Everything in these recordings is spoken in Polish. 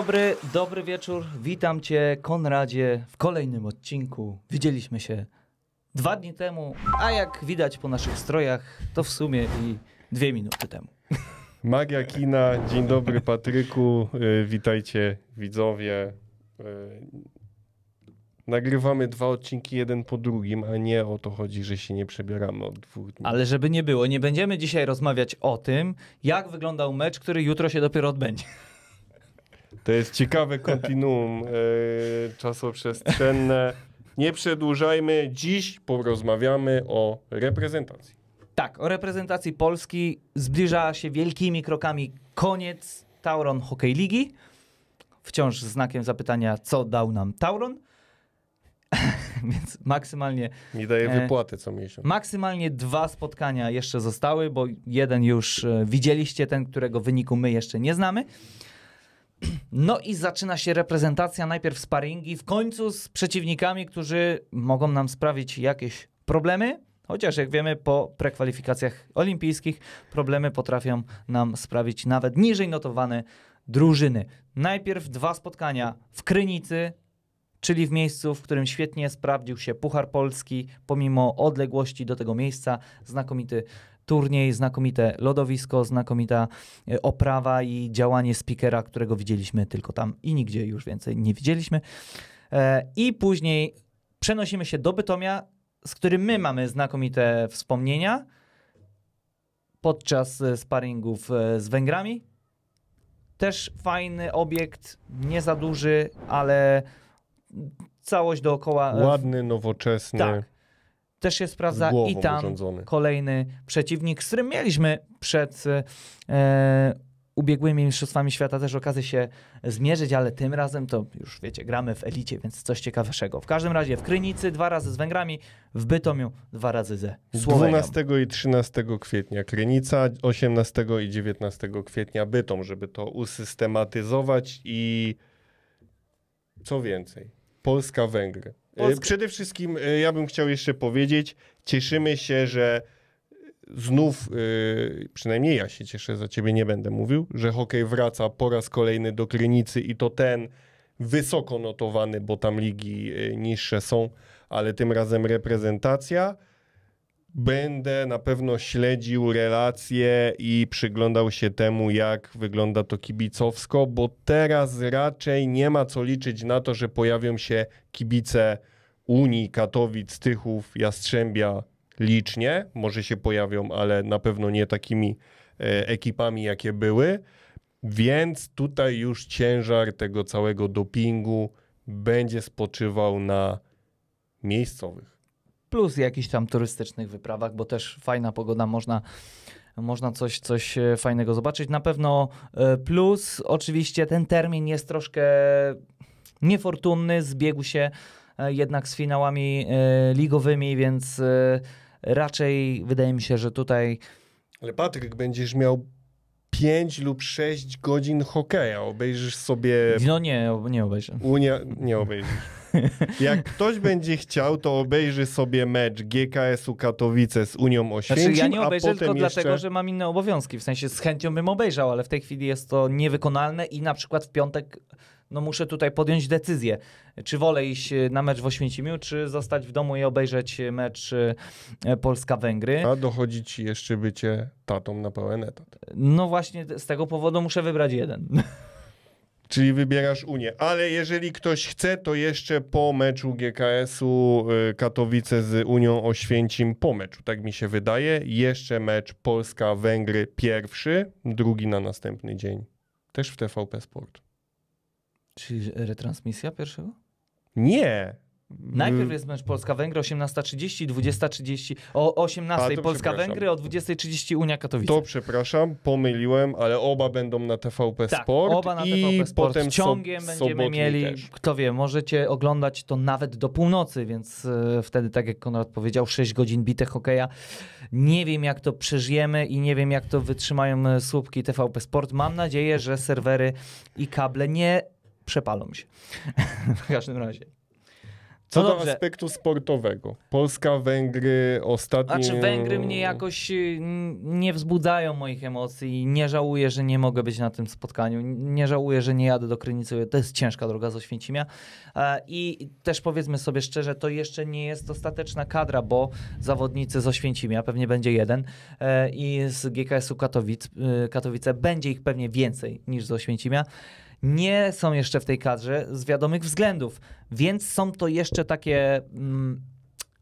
dobry, dobry wieczór. Witam Cię, Konradzie, w kolejnym odcinku. Widzieliśmy się dwa dni temu, a jak widać po naszych strojach, to w sumie i dwie minuty temu. Magia Kina, dzień dobry Patryku, y, witajcie widzowie. Y, nagrywamy dwa odcinki jeden po drugim, a nie o to chodzi, że się nie przebieramy od dwóch dni. Ale żeby nie było, nie będziemy dzisiaj rozmawiać o tym, jak wyglądał mecz, który jutro się dopiero odbędzie. To jest ciekawe kontinuum yy, czasoprzestrzenne. Nie przedłużajmy, dziś porozmawiamy o reprezentacji. Tak, o reprezentacji Polski zbliża się wielkimi krokami koniec Tauron Hockey Ligi. Wciąż znakiem zapytania, co dał nam Tauron. Więc maksymalnie. Mi daje e, wypłatę co miesiąc. Maksymalnie dwa spotkania jeszcze zostały, bo jeden już e, widzieliście, ten, którego wyniku my jeszcze nie znamy. No i zaczyna się reprezentacja, najpierw sparingi, w końcu z przeciwnikami, którzy mogą nam sprawić jakieś problemy. Chociaż jak wiemy, po prekwalifikacjach olimpijskich problemy potrafią nam sprawić nawet niżej notowane drużyny. Najpierw dwa spotkania w Krynicy, czyli w miejscu, w którym świetnie sprawdził się Puchar Polski, pomimo odległości do tego miejsca. Znakomity turniej, znakomite lodowisko, znakomita e, oprawa i działanie speakera, którego widzieliśmy tylko tam i nigdzie już więcej nie widzieliśmy. E, I później przenosimy się do Bytomia, z którym my mamy znakomite wspomnienia podczas e, sparingów z Węgrami. Też fajny obiekt, nie za duży, ale całość dookoła. Ładny, nowoczesny. Tak też się sprawdza. I tam kolejny przeciwnik, z którym mieliśmy przed e, ubiegłymi mistrzostwami świata też okazję się zmierzyć, ale tym razem to już wiecie, gramy w elicie, więc coś ciekawszego. W każdym razie w Krynicy dwa razy z Węgrami, w Bytomiu dwa razy ze Słowenią. 12 i 13 kwietnia Krynica, 18 i 19 kwietnia Bytom, żeby to usystematyzować i co więcej, Polska-Węgry. E, przede wszystkim e, ja bym chciał jeszcze powiedzieć, cieszymy się, że znów, e, przynajmniej ja się cieszę, za ciebie nie będę mówił, że hokej wraca po raz kolejny do Krynicy i to ten wysoko notowany, bo tam ligi niższe są, ale tym razem reprezentacja będę na pewno śledził relacje i przyglądał się temu, jak wygląda to kibicowsko, bo teraz raczej nie ma co liczyć na to, że pojawią się kibice Unii, Katowic, Tychów, Jastrzębia licznie. Może się pojawią, ale na pewno nie takimi e, ekipami, jakie były. Więc tutaj już ciężar tego całego dopingu będzie spoczywał na miejscowych plus jakichś tam turystycznych wyprawach, bo też fajna pogoda, można, można coś, coś e, fajnego zobaczyć. Na pewno e, plus, oczywiście ten termin jest troszkę niefortunny, zbiegł się e, jednak z finałami ligowymi, więc raczej wydaje mi się, że tutaj... Ale Patryk, będziesz miał 5 lub 6 godzin hokeja. Obejrzysz sobie. No nie, nie obejrzę. Unia... Nie obejrzysz. Jak ktoś będzie chciał, to obejrzy sobie mecz GKS-u Katowice z Unią Oświęcim, znaczy, ja nie obejrzę tylko jeszcze... dlatego, że mam inne obowiązki. W sensie z chęcią bym obejrzał, ale w tej chwili jest to niewykonalne i na przykład w piątek no muszę tutaj podjąć decyzję, czy wolę iść na mecz w Oświęcimiu, czy zostać w domu i obejrzeć mecz e, Polska-Węgry. A dochodzi ci jeszcze bycie tatą na pełen etat. No właśnie z tego powodu muszę wybrać jeden. Czyli wybierasz Unię. Ale jeżeli ktoś chce, to jeszcze po meczu GKS-u y, Katowice z Unią Oświęcim, po meczu, tak mi się wydaje, jeszcze mecz Polska-Węgry pierwszy, drugi na następny dzień. Też w TVP Sport. Czyli retransmisja pierwszego? Nie, Mm. Najpierw jest mecz Polska-Węgry 18.30, 20.30, o 18.00 Polska-Węgry, o 20.30 Unia Katowice. To przepraszam, pomyliłem, ale oba będą na TVP tak, Sport oba na TVP i Sport. potem ciągiem so, będziemy mieli, też. kto wie, możecie oglądać to nawet do północy, więc e, wtedy, tak jak Konrad powiedział, 6 godzin bite hokeja. Nie wiem, jak to przeżyjemy i nie wiem, jak to wytrzymają e, słupki TVP Sport. Mam nadzieję, że serwery i kable nie przepalą się. w każdym razie. Co no do dobrze. aspektu sportowego. Polska, Węgry, ostatnie... Znaczy Węgry mnie jakoś y, nie wzbudzają moich emocji i nie żałuję, że nie mogę być na tym spotkaniu. Nie żałuję, że nie jadę do Krynicy. To jest ciężka droga z Oświęcimia. E, I też powiedzmy sobie szczerze, to jeszcze nie jest ostateczna kadra, bo zawodnicy z Oświęcimia, pewnie będzie jeden, e, i z GKS-u Katowic, y, Katowice będzie ich pewnie więcej niż z Oświęcimia nie są jeszcze w tej kadrze z wiadomych względów, więc są to jeszcze takie mm,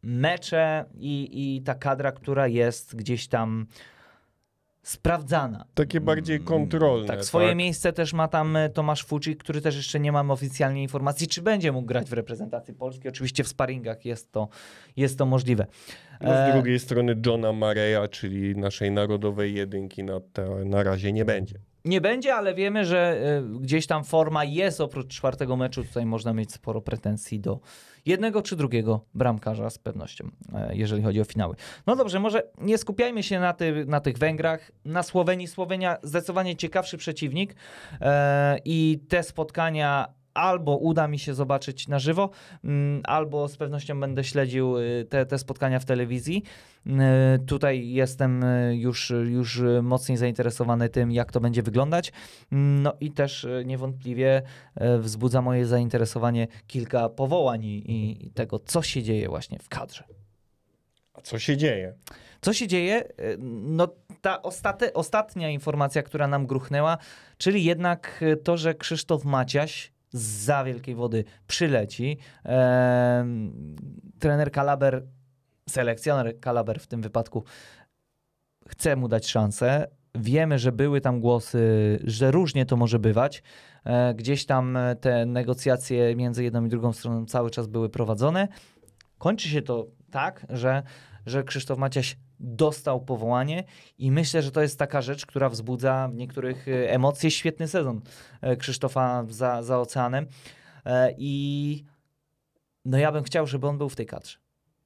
mecze i, i ta kadra, która jest gdzieś tam sprawdzana. Takie mm, bardziej kontrolne. Tak, swoje tak? miejsce też ma tam e, Tomasz Fucik, który też jeszcze nie mam oficjalnie informacji, czy będzie mógł grać w reprezentacji Polski. Oczywiście w sparingach jest to, jest to możliwe. No z e, drugiej strony Johna Mareja, czyli naszej narodowej jedynki na, no, te, na razie nie będzie nie będzie, ale wiemy, że e, gdzieś tam forma jest oprócz czwartego meczu. Tutaj można mieć sporo pretensji do jednego czy drugiego bramkarza z pewnością, e, jeżeli chodzi o finały. No dobrze, może nie skupiajmy się na, ty, na tych Węgrach, na Słowenii. Słowenia zdecydowanie ciekawszy przeciwnik e, i te spotkania albo uda mi się zobaczyć na żywo, mm, albo z pewnością będę śledził y, te, te spotkania w telewizji. Y, tutaj jestem y, już, już mocniej zainteresowany tym, jak to będzie wyglądać. No i też niewątpliwie wzbudza moje zainteresowanie kilka powołań i, i tego, co się dzieje właśnie w kadrze. A co się dzieje? Co się dzieje? No ta ostatnia informacja, która nam gruchnęła, czyli jednak to, że Krzysztof Maciaś za wielkiej wody przyleci. E, trener Kalaber, selekcjoner Kalaber w tym wypadku chce mu dać szansę. Wiemy, że były tam głosy, że różnie to może bywać. E, gdzieś tam te negocjacje między jedną i drugą stroną cały czas były prowadzone. Kończy się to tak, że, że Krzysztof Maciaś dostał powołanie i myślę, że to jest taka rzecz, która wzbudza w niektórych e, emocje. Świetny sezon e, Krzysztofa za, za oceanem e, i no ja bym chciał, żeby on był w tej kadrze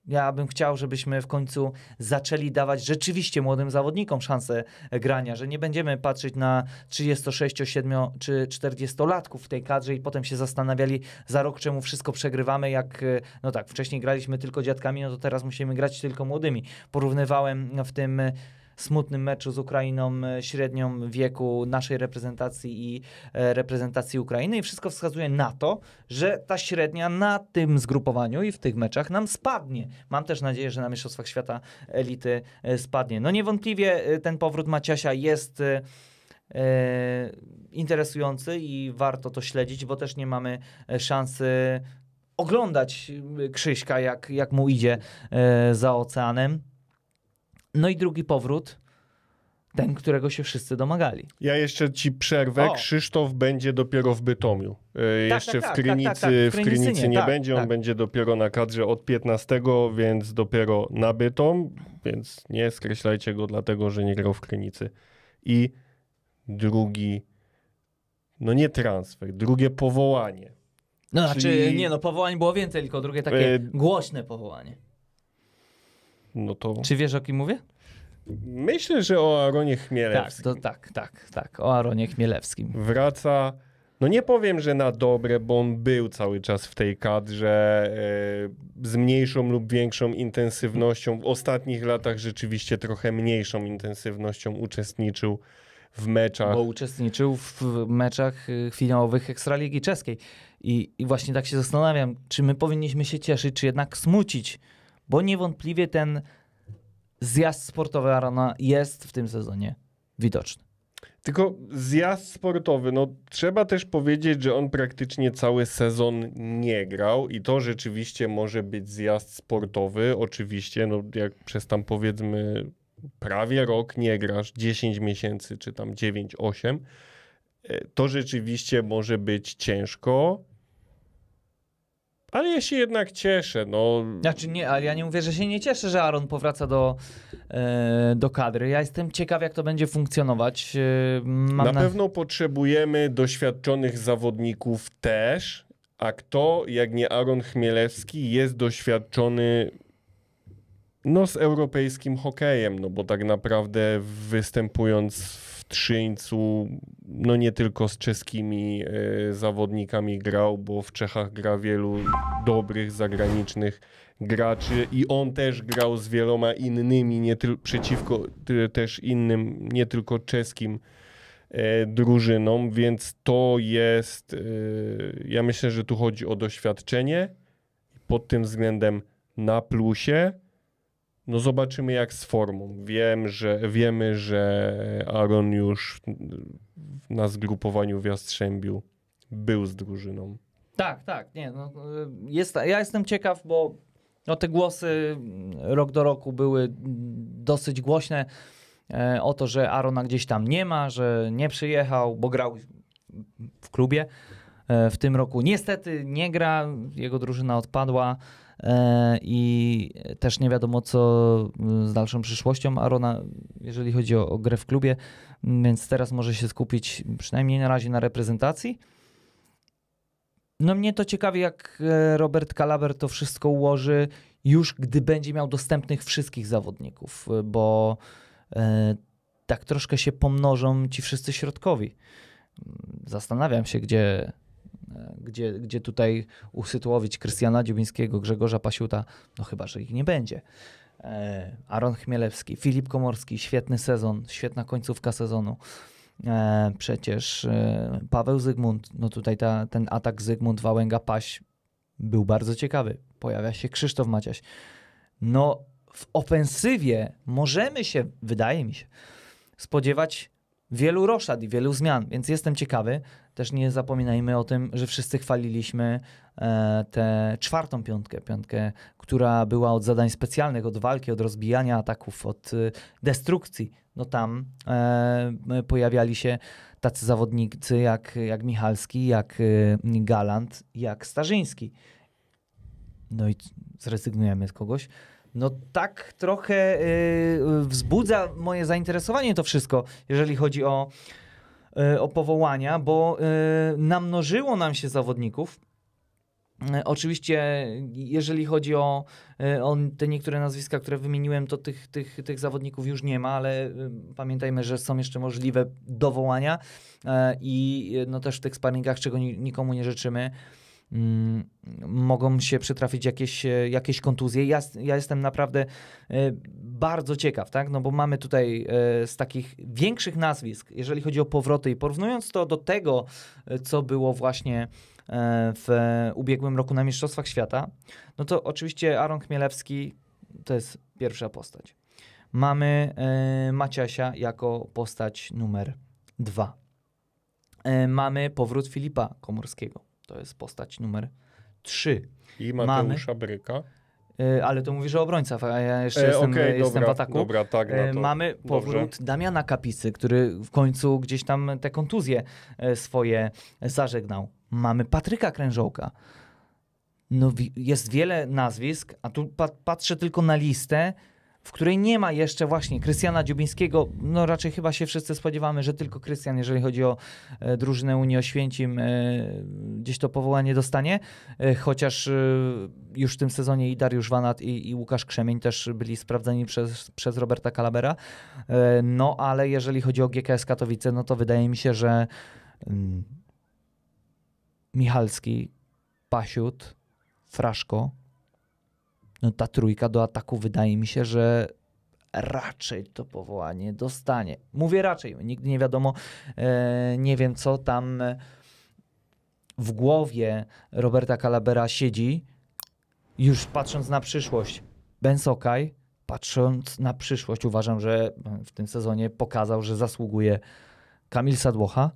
ja bym chciał, żebyśmy w końcu zaczęli dawać rzeczywiście młodym zawodnikom szansę grania, że nie będziemy patrzeć na 36, 7 czy 40-latków w tej kadrze i potem się zastanawiali za rok, czemu wszystko przegrywamy, jak e, no tak, wcześniej graliśmy tylko dziadkami, no to teraz musimy grać tylko młodymi. Porównywałem w tym e, smutnym meczu z Ukrainą, e, średnią wieku naszej reprezentacji i e, reprezentacji Ukrainy i wszystko wskazuje na to, że ta średnia na tym zgrupowaniu i w tych meczach nam spadnie. Mam też nadzieję, że na Mistrzostwach Świata Elity e, spadnie. No niewątpliwie ten powrót Maciasia jest interesujący i warto to śledzić, bo też nie mamy szansy oglądać Krzyśka, jak, jak mu idzie za oceanem. No i drugi powrót, ten, którego się wszyscy domagali. Ja jeszcze ci przerwę. O. Krzysztof będzie dopiero w Bytomiu. E, tak, tak jeszcze tak, tak, tak, w, Krynicy, tak, w, Krynicy, w Krynicy nie będzie. On będzie dopiero na kadrze od 15, więc dopiero na Bytom. Więc nie skreślajcie go, dlatego że nie grał w Krynicy. I drugi, no nie transfer, drugie powołanie. No znaczy, Czyli... znaczy, nie, no powołań było więcej, tylko drugie takie e... głośne powołanie no to... Czy wiesz, o kim mówię? Myślę, że o Aronie Chmielewskim. Tak, to, tak, tak, tak, o Aronie Chmielewskim. Wraca, no nie powiem, że na dobre, bo on był cały czas w tej kadrze e, z mniejszą lub większą intensywnością. W ostatnich latach rzeczywiście trochę mniejszą intensywnością uczestniczył w meczach. Bo uczestniczył w meczach y, finałowych Ekstraligi Czeskiej. I, I właśnie tak się zastanawiam, czy my powinniśmy się cieszyć, czy jednak smucić bo niewątpliwie ten zjazd sportowy Arana jest w tym sezonie widoczny. Tylko zjazd sportowy, no trzeba też powiedzieć, że on praktycznie cały sezon nie grał i to rzeczywiście może być zjazd sportowy. Oczywiście, no jak przez tam powiedzmy prawie rok nie grasz, 10 miesięcy czy tam 9-8, e, to rzeczywiście może być ciężko ale ja się jednak cieszę, no. Znaczy nie, ale ja nie mówię, że się nie cieszę, że Aaron powraca do, e, do kadry. Ja jestem ciekaw, jak to będzie funkcjonować. E, na pewno potrzebujemy doświadczonych zawodników też, a kto, jak nie Aaron Chmielewski, jest doświadczony no z europejskim hokejem, no bo tak naprawdę występując Trzyńcu, no nie tylko z czeskimi e, zawodnikami grał, bo w Czechach gra wielu dobrych zagranicznych graczy i on też grał z wieloma innymi, nie tylko przeciwko też innym, nie tylko czeskim e, drużynom, więc to jest, e, ja myślę, że tu chodzi o doświadczenie pod tym względem na plusie. No zobaczymy jak z formą. Wiem, że, wiemy, że Aaron już na zgrupowaniu w Jastrzębiu był z drużyną. Tak, tak. Nie, no, jest, ja jestem ciekaw, bo no, te głosy rok do roku były dosyć głośne e, o to, że Arona gdzieś tam nie ma, że nie przyjechał, bo grał w klubie. E, w tym roku niestety nie gra, jego drużyna odpadła. E, i też nie wiadomo co mm, z dalszą przyszłością Arona, jeżeli chodzi o, o grę w klubie, mm, więc teraz może się skupić przynajmniej na razie na reprezentacji. No mnie to ciekawi, jak e, Robert Kalaber to wszystko ułoży już, gdy będzie miał dostępnych wszystkich zawodników, e, bo tak troszkę się pomnożą ci wszyscy środkowi. Mm, zastanawiam się, gdzie E, gdzie, gdzie tutaj usytuować Krystiana Dziubińskiego, Grzegorza Pasiuta, no chyba, że ich nie będzie. E, Aaron Chmielewski, Filip Komorski, świetny sezon, świetna końcówka sezonu. E, przecież Paweł Zygmunt, no tutaj ta, ten atak Zygmunt Wałęga-Paś był bardzo ciekawy. Pojawia się Krzysztof Maciaś. No w ofensywie możemy się, wydaje mi się, spodziewać wielu roszad i wielu zmian, więc jestem ciekawy. Też nie zapominajmy o tym, że wszyscy chwaliliśmy e, tę czwartą piątkę, piątkę, która była od zadań specjalnych, od walki, od rozbijania ataków, od e, destrukcji. No tam e, pojawiali się tacy zawodnicy jak, jak Michalski, jak e, Galant, jak Starzyński. No i zrezygnujemy z kogoś no tak trochę y, wzbudza moje zainteresowanie to wszystko, jeżeli chodzi o, y, o powołania, bo y, namnożyło nam się zawodników. Oczywiście, jeżeli chodzi o, o, te niektóre nazwiska, które wymieniłem, to tych, tych, tych zawodników już nie ma, ale pamiętajmy, że są jeszcze możliwe dowołania i no też w tych sparingach, czego nikomu nie życzymy. Mm, mogą się przytrafić jakieś, e, jakieś kontuzje. Ja, ja jestem naprawdę e, bardzo ciekaw, tak? no bo mamy tutaj e, z takich większych nazwisk, jeżeli chodzi o powroty i porównując to do tego, co było właśnie w ubiegłym roku na Mistrzostwach Świata, no to oczywiście Aron Chmielewski to jest pierwsza postać. Mamy Maciasia jako postać numer dwa. Mamy powrót Filipa Komorskiego to jest postać numer 3. I Mateusza Mamy... Bryka. E, ale to mówisz o obrońcach, a ja jeszcze e, jestem, okay, e, jestem dobra, w ataku. Dobra, tak, no e, Mamy powrót dobrze. Damiana Kapicy, który w końcu gdzieś tam te kontuzje swoje zażegnał. Mamy Patryka Krężołka. No, jest wiele nazwisk, a tu patrzę tylko na listę w której nie ma jeszcze właśnie Krystiana Dziubińskiego. No raczej chyba się wszyscy spodziewamy, że tylko Krystian, jeżeli chodzi o e, drużynę Unii Oświęcim, e, gdzieś to powołanie dostanie. E, chociaż e, już w tym sezonie i Dariusz Wanat i, i, Łukasz Krzemień też byli sprawdzeni przez, przez Roberta Kalabera. no ale jeżeli chodzi o GKS Katowice, no to wydaje mi się, że mm, Michalski, Pasiut, Fraszko, no ta trójka do ataku wydaje mi się, że raczej to powołanie dostanie. Mówię raczej, nigdy nie wiadomo, e, nie wiem co tam w głowie Roberta Calabera siedzi, już patrząc na przyszłość. Ben Sokaj, patrząc na przyszłość, uważam, że w tym sezonie pokazał, że zasługuje Kamil Sadłocha.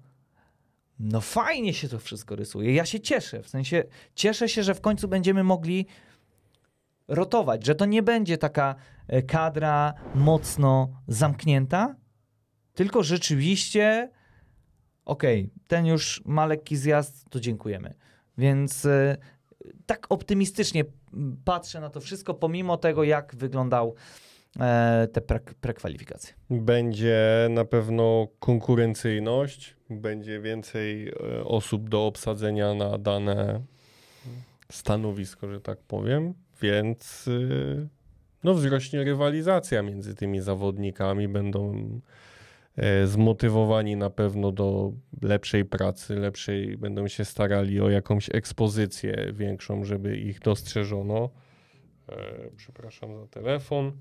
No fajnie się to wszystko rysuje. Ja się cieszę, w sensie cieszę się, że w końcu będziemy mogli rotować, że to nie będzie taka e, kadra mocno zamknięta, tylko rzeczywiście okej, okay, ten już ma lekki zjazd, to dziękujemy. Więc y, tak optymistycznie patrzę na to wszystko, pomimo tego, jak wyglądał e, te prekwalifikacje. Będzie na pewno konkurencyjność, będzie więcej osób do obsadzenia na dane stanowisko, że tak powiem. Więc y, no, wzrośnie rywalizacja między tymi zawodnikami, będą y, zmotywowani na pewno do lepszej pracy, lepszej, będą się starali o jakąś ekspozycję większą, żeby ich dostrzeżono. E, przepraszam za telefon,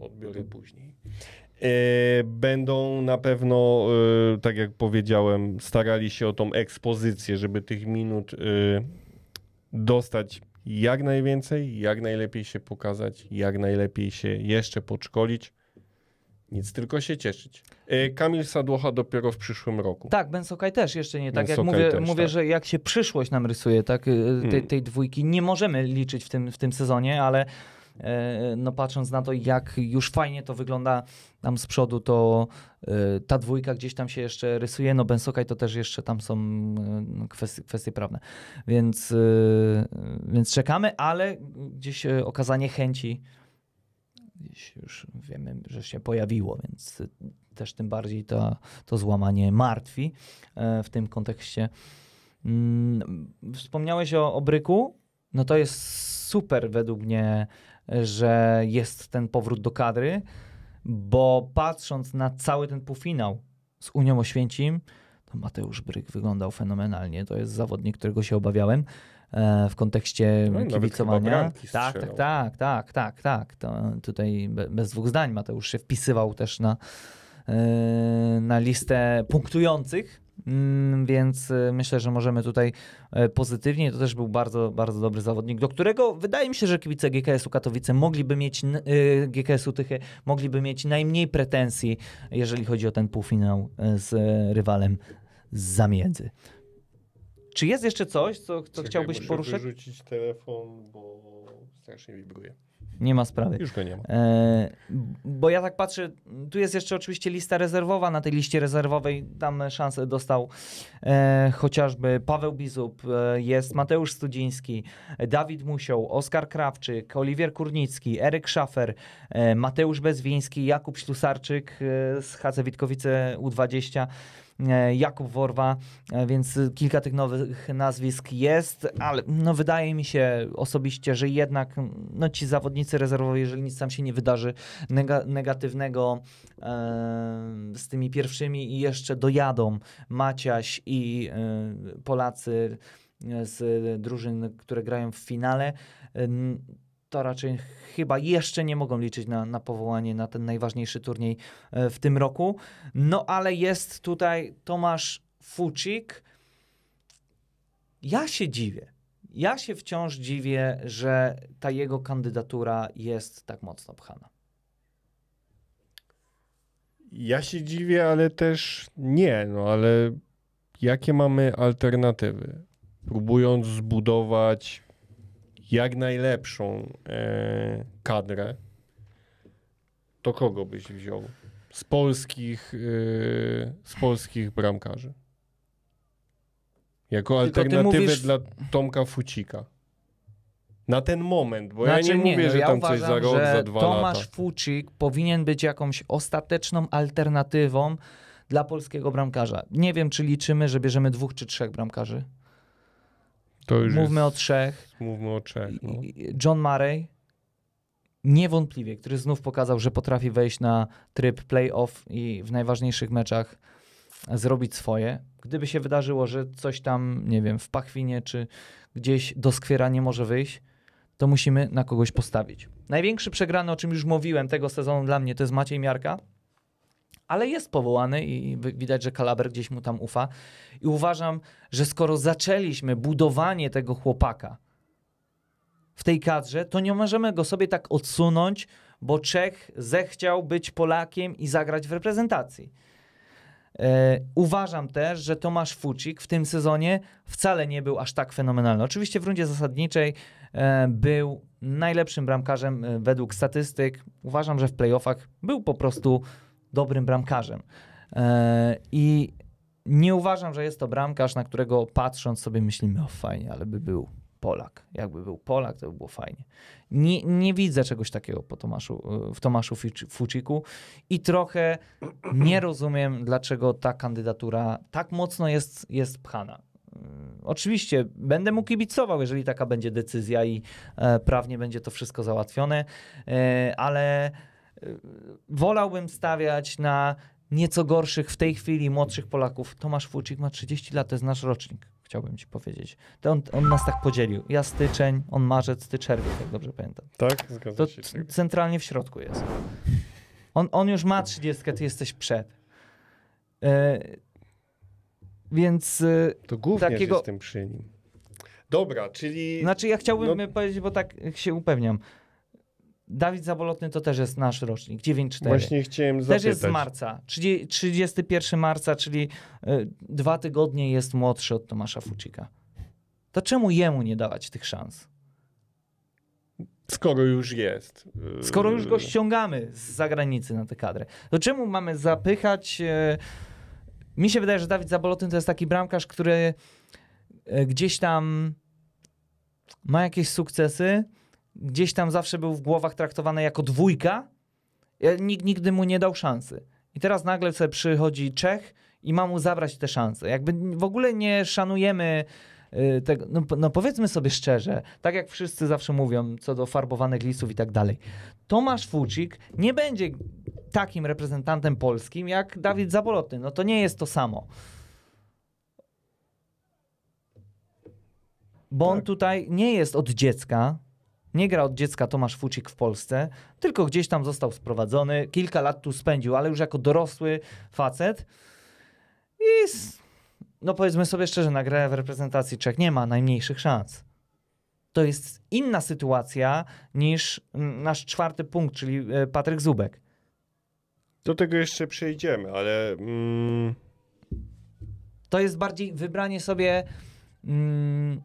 odbiorę później. E, będą na pewno, y, tak jak powiedziałem, starali się o tą ekspozycję, żeby tych minut dostać jak najwięcej, jak najlepiej się pokazać, jak najlepiej się jeszcze podszkolić. Nic, tylko się cieszyć. E, Kamil Sadłocha dopiero w przyszłym roku. Tak, Ben Sokaj też jeszcze nie. Tak ben jak Sokaj mówię, też, mówię tak. że jak się przyszłość nam rysuje, tak, e, tej, hmm. tej dwójki, nie możemy liczyć w tym, w tym sezonie, ale E, no patrząc na to, jak już fajnie to wygląda tam z przodu, to e, ta dwójka gdzieś tam się jeszcze rysuje, no Ben to też jeszcze tam są e, kwestie, kwestie prawne, więc, więc czekamy, ale gdzieś okazanie chęci gdzieś już wiemy, że się pojawiło, więc też tym bardziej to, to złamanie martwi w tym kontekście. Mm, wspomniałeś o Bryku No to jest super według mnie że jest ten powrót do kadry, bo patrząc na cały ten półfinał z Unią Oświęcim, to Mateusz Bryk wyglądał fenomenalnie. To jest zawodnik, którego się obawiałem e, w kontekście no, kibicowania. Tak, tak, tak, tak, tak, tak. To tutaj bez dwóch zdań Mateusz się wpisywał też na, e, na listę punktujących Mm, więc y, myślę, że możemy tutaj e, pozytywnie. To też był bardzo, bardzo dobry zawodnik, do którego wydaje mi się, że kibice GKS-u Katowice mogliby mieć, y, GKS-u Tychy mogliby mieć najmniej pretensji, jeżeli chodzi o ten półfinał e, z e, rywalem z zamiedzy. Czy jest jeszcze coś, co, co Czekaj, chciałbyś poruszyć? poruszyć? rzucić telefon, bo strasznie wibruje. Nie ma sprawy. Już go nie ma. E, bo ja tak patrzę, tu jest jeszcze oczywiście lista rezerwowa. Na tej liście rezerwowej tam szansę dostał e, chociażby Paweł Bizup, e, jest Mateusz Studziński, Dawid Musioł, Oskar Krawczyk, Oliwier Kurnicki, Eryk Szafer, e, Mateusz Bezwiński, Jakub Ślusarczyk e, z HC Witkowice U20. E, Jakub Worwa, e, więc kilka tych nowych nazwisk jest, ale no wydaje mi się osobiście, że jednak no ci zawodnicy rezerwowi, jeżeli nic tam się nie wydarzy negatywnego e, z tymi pierwszymi i jeszcze dojadą Maciaś i e, Polacy e, z drużyn, które grają w finale, to raczej chyba jeszcze nie mogą liczyć na, na powołanie na ten najważniejszy turniej e, w tym roku. No ale jest tutaj Tomasz Fucik. Ja się dziwię. Ja się wciąż dziwię, że ta jego kandydatura jest tak mocno pchana. Ja się dziwię, ale też nie, no ale jakie mamy alternatywy? Próbując zbudować jak najlepszą e, kadrę, to kogo byś wziął z polskich, e, z polskich bramkarzy? Jako alternatywę mówisz... dla Tomka Fucika. Na ten moment, bo znaczy, ja nie, nie mówię, no, że ja tam uważam, coś za rok, za dwa Tomasz lata. Tomasz Fucik powinien być jakąś ostateczną alternatywą dla polskiego bramkarza. Nie wiem, czy liczymy, że bierzemy dwóch czy trzech bramkarzy Mówmy jest... o trzech. Mówmy o trzech. No. John Murray niewątpliwie, który znów pokazał, że potrafi wejść na tryb playoff i w najważniejszych meczach zrobić swoje. Gdyby się wydarzyło, że coś tam, nie wiem, w pachwinie czy gdzieś do skwiera nie może wyjść, to musimy na kogoś postawić. Największy przegrany, o czym już mówiłem tego sezonu dla mnie, to jest Maciej Miarka ale jest powołany i widać, że Kalaber gdzieś mu tam ufa. I uważam, że skoro zaczęliśmy budowanie tego chłopaka w tej kadrze, to nie możemy go sobie tak odsunąć, bo Czech zechciał być Polakiem i zagrać w reprezentacji. E, uważam też, że Tomasz Fucik w tym sezonie wcale nie był aż tak fenomenalny. Oczywiście w rundzie zasadniczej e, był najlepszym bramkarzem e, według statystyk. Uważam, że w playoffach był po prostu dobrym bramkarzem. E, I nie uważam, że jest to bramkarz, na którego patrząc sobie myślimy, o fajnie, ale by był Polak. Jakby był Polak, to by było fajnie. Nie, nie widzę czegoś takiego po Tomaszu, e, w Tomaszu Fuciku i trochę nie rozumiem, dlaczego ta kandydatura tak mocno jest, jest pchana. E, oczywiście będę mu kibicował, jeżeli taka będzie decyzja i prawnie będzie to wszystko załatwione, ale Y, wolałbym stawiać na nieco gorszych w tej chwili młodszych Polaków. Tomasz Fucik ma 30 lat, to jest nasz rocznik, chciałbym ci powiedzieć. To on, on nas tak podzielił. Ja styczeń, on marzec, ty czerwiec, jak dobrze pamiętam. Tak, zgadzam się. To centralnie w środku jest. On, on już ma 30, ty jesteś przed. Y, więc y, to głównie takiego... jestem przy nim. Dobra, czyli. Znaczy, ja chciałbym no... powiedzieć, bo tak się upewniam. Dawid Zabolotny to też jest nasz rocznik, 9-4. Właśnie chciałem zapytać. Też jest z marca, 30, 31 marca, czyli y, dwa tygodnie jest młodszy od Tomasza Fucika. To czemu jemu nie dawać tych szans? Skoro już jest. Skoro już go e, ściągamy z zagranicy na tę kadrę. To czemu mamy zapychać... E, mi się wydaje, że Dawid Zabolotny to jest taki bramkarz, który gdzieś tam ma jakieś sukcesy, gdzieś tam zawsze był w głowach traktowany jako dwójka, e, nikt nigdy mu nie dał szansy. I teraz nagle sobie przychodzi Czech i ma mu zabrać te szanse. Jakby w ogóle nie szanujemy y, tego. No, no, powiedzmy sobie szczerze, tak jak wszyscy zawsze mówią co do farbowanych listów i tak dalej. Tomasz Fucik nie będzie takim reprezentantem polskim jak Dawid Zabolotny. No to nie jest to samo. Bo on tak. tutaj nie jest od dziecka, nie gra od dziecka Tomasz Fucik w Polsce, tylko gdzieś tam został sprowadzony, kilka lat tu spędził, ale już jako dorosły facet. I no powiedzmy sobie szczerze, na grę w reprezentacji Czech nie ma najmniejszych szans. To jest inna sytuacja niż mm, nasz czwarty punkt, czyli e, Patryk Zubek. Do tego jeszcze przejdziemy, ale. Mm... To jest bardziej wybranie sobie mm,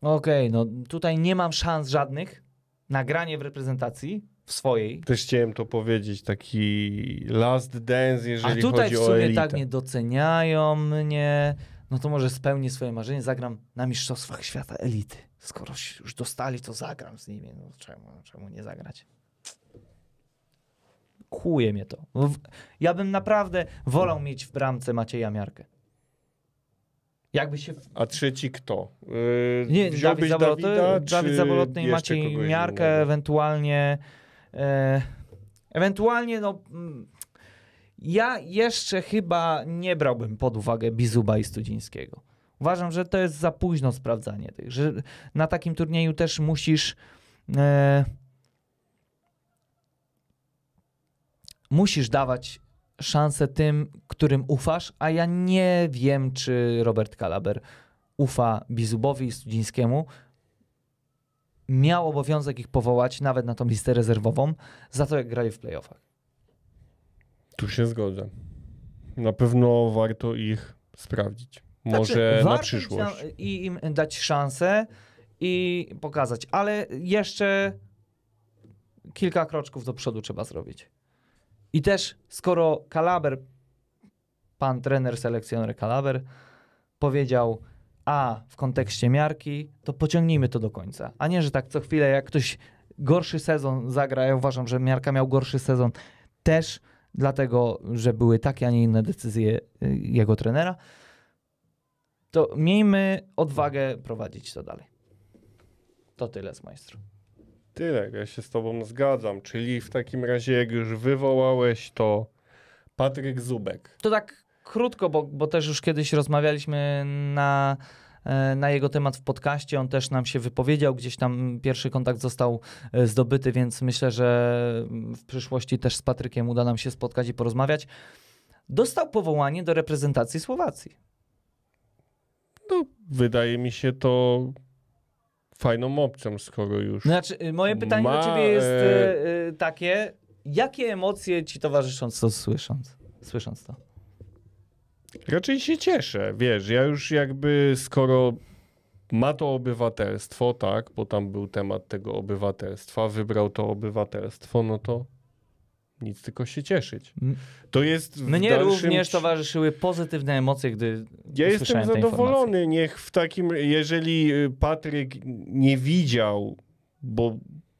Okej, no tutaj nie mam szans żadnych na granie w reprezentacji, w swojej. Też chciałem to powiedzieć, taki last dance, A jeżeli tutaj chodzi w sumie tak nie doceniają mnie. No to może spełnię swoje marzenie, zagram na mistrzostwach świata elity. Skoro już dostali, to zagram z nimi. No czemu, czemu nie zagrać? Kłuje mnie to. Ja bym naprawdę wolał mieć w bramce Macieja Miarkę. Jakby się... A trzeci kto? Yy, nie, Dawid Zawolotny, Dawid Zawolotny i Maciej Miarkę, ewentualnie... E, ewentualnie, no... Mm, ja jeszcze chyba nie brałbym pod uwagę Bizuba i Studzińskiego. Uważam, że to jest za późno sprawdzanie tych, że na takim turnieju też musisz... E, musisz dawać szansę tym, którym ufasz, a ja nie wiem, czy Robert Kalaber ufa Bizubowi i Studzińskiemu. Miał obowiązek ich powołać nawet na tą listę rezerwową za to, jak grali w playoffach. Tu się zgodzę. Na pewno warto ich sprawdzić. Znaczy, Może znaczy, na przyszłość. I im dać szansę i pokazać. Ale jeszcze kilka kroczków do przodu trzeba zrobić. I też skoro Kalaber, pan trener, selekcjoner Kalaber powiedział A w kontekście miarki, to pociągnijmy to do końca. A nie, że tak co chwilę jak ktoś gorszy sezon zagra, ja uważam, że miarka miał gorszy sezon też dlatego, że były takie, a nie inne decyzje y, jego trenera, to miejmy odwagę prowadzić to dalej. To tyle z majstru. Tyle, ja się z tobą zgadzam. Czyli w takim razie, jak już wywołałeś to Patryk Zubek. To tak krótko, bo, bo też już kiedyś rozmawialiśmy na, e, na jego temat w podcaście. On też nam się wypowiedział, gdzieś tam pierwszy kontakt został e, zdobyty, więc myślę, że w przyszłości też z Patrykiem uda nam się spotkać i porozmawiać. Dostał powołanie do reprezentacji Słowacji. No, wydaje mi się to fajną opcją, skoro już. Znaczy, y, moje pytanie ma... do ciebie jest e, y, y, takie: jakie emocje ci towarzysząc co słysząc? Słysząc to? Raczej się cieszę, wiesz, ja już jakby skoro ma to obywatelstwo, tak, bo tam był temat tego obywatelstwa, wybrał to obywatelstwo, no to nic, tylko się cieszyć. Mm. To jest. Mnie dalszym... również towarzyszyły pozytywne emocje, gdy ja jestem zadowolony, niech w takim, jeżeli y, Patryk nie widział, bo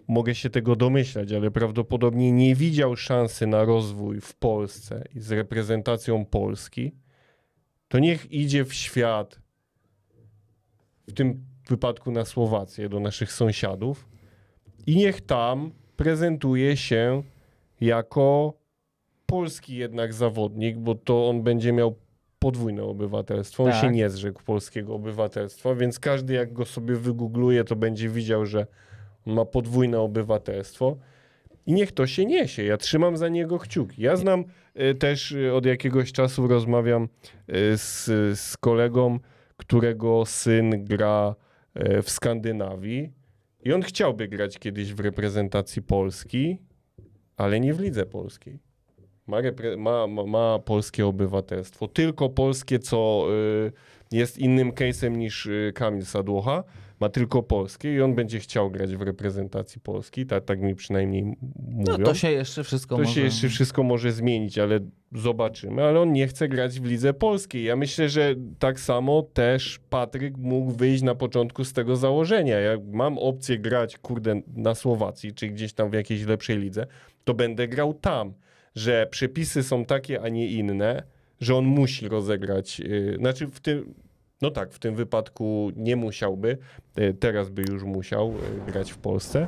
mogę się tego domyślać, ale prawdopodobnie nie widział szansy na rozwój w Polsce i z reprezentacją Polski, to niech idzie w świat, w tym wypadku na Słowację, do naszych sąsiadów i niech tam prezentuje się jako polski jednak zawodnik, bo to on będzie miał podwójne obywatelstwo. On się tak. nie zrzekł polskiego obywatelstwa, więc każdy jak go sobie wygoogluje, to będzie widział, że ma podwójne obywatelstwo. I niech to się niesie. Ja trzymam za niego kciuki. Ja znam y, też y, od jakiegoś czasu rozmawiam y, z, z kolegą, którego syn gra w Skandynawii i on chciałby grać kiedyś w reprezentacji Polski, ale nie w lidze polskiej ma, ma, ma, polskie obywatelstwo. Tylko polskie, co y, jest innym case'em niż y, Kamil Sadłocha, ma tylko polskie i on będzie chciał grać w reprezentacji Polski, tak, tak mi przynajmniej no mówią. No to się jeszcze wszystko to może... się jeszcze wszystko może zmienić, ale zobaczymy. Ale on nie chce grać w lidze polskiej. Ja myślę, że tak samo też Patryk mógł wyjść na początku z tego założenia. Jak mam opcję grać, kurde, na Słowacji, czy gdzieś tam w jakiejś lepszej lidze, to będę grał tam że przepisy są takie, a nie inne, że on musi rozegrać, y, znaczy w tym, no tak, w tym wypadku nie musiałby, y, teraz by już musiał y, grać w Polsce.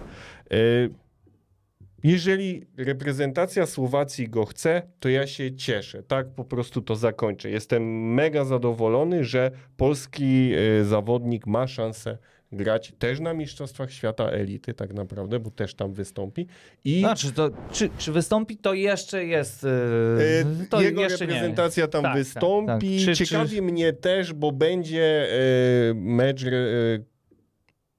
Jeżeli reprezentacja Słowacji go chce, to ja się cieszę. Tak po prostu to zakończę. Jestem mega zadowolony, że polski zawodnik ma szansę grać też na Mistrzostwach Świata Elity tak naprawdę, bo też tam wystąpi. I... Znaczy, to, czy, czy wystąpi, to jeszcze jest... Yy, to jego jeszcze reprezentacja nie. tam tak, tak, wystąpi. Tak, tak. Czy, Ciekawi czy... mnie też, bo będzie yy, mecz... Yy,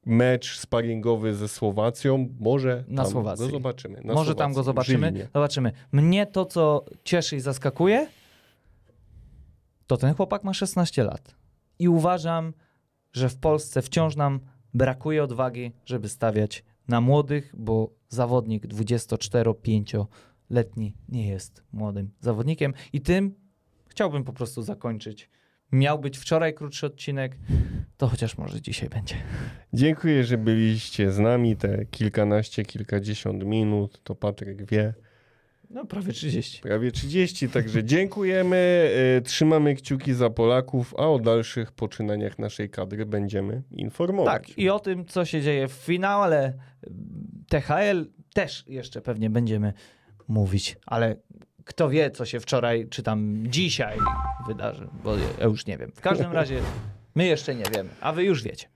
mecz sparingowy ze Słowacją. Może na tam Słowacji. go zobaczymy. Na Może Słowacji. tam go zobaczymy. Żylnie. Zobaczymy. Mnie to, co cieszy i zaskakuje, to ten chłopak ma 16 lat. I uważam, że w Polsce wciąż nam brakuje odwagi, żeby stawiać na młodych, bo zawodnik 24-5-letni nie jest młodym zawodnikiem. I tym chciałbym po prostu zakończyć. Miał być wczoraj krótszy odcinek, to chociaż może dzisiaj będzie. Dziękuję, że byliście z nami te kilkanaście, kilkadziesiąt minut. To Patryk wie. No, prawie 30. Prawie 30, także dziękujemy, y, trzymamy kciuki za Polaków, a o dalszych poczynaniach naszej kadry będziemy informować. Tak, i o tym, co się dzieje w finale y, THL też jeszcze pewnie będziemy mówić, ale kto wie, co się wczoraj, czy tam dzisiaj wydarzy, bo ja już nie wiem. W każdym razie my jeszcze nie wiemy, a wy już wiecie.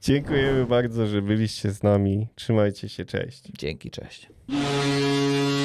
Dziękujemy bardzo, że byliście z nami. Trzymajcie się, cześć. Dzięki, cześć.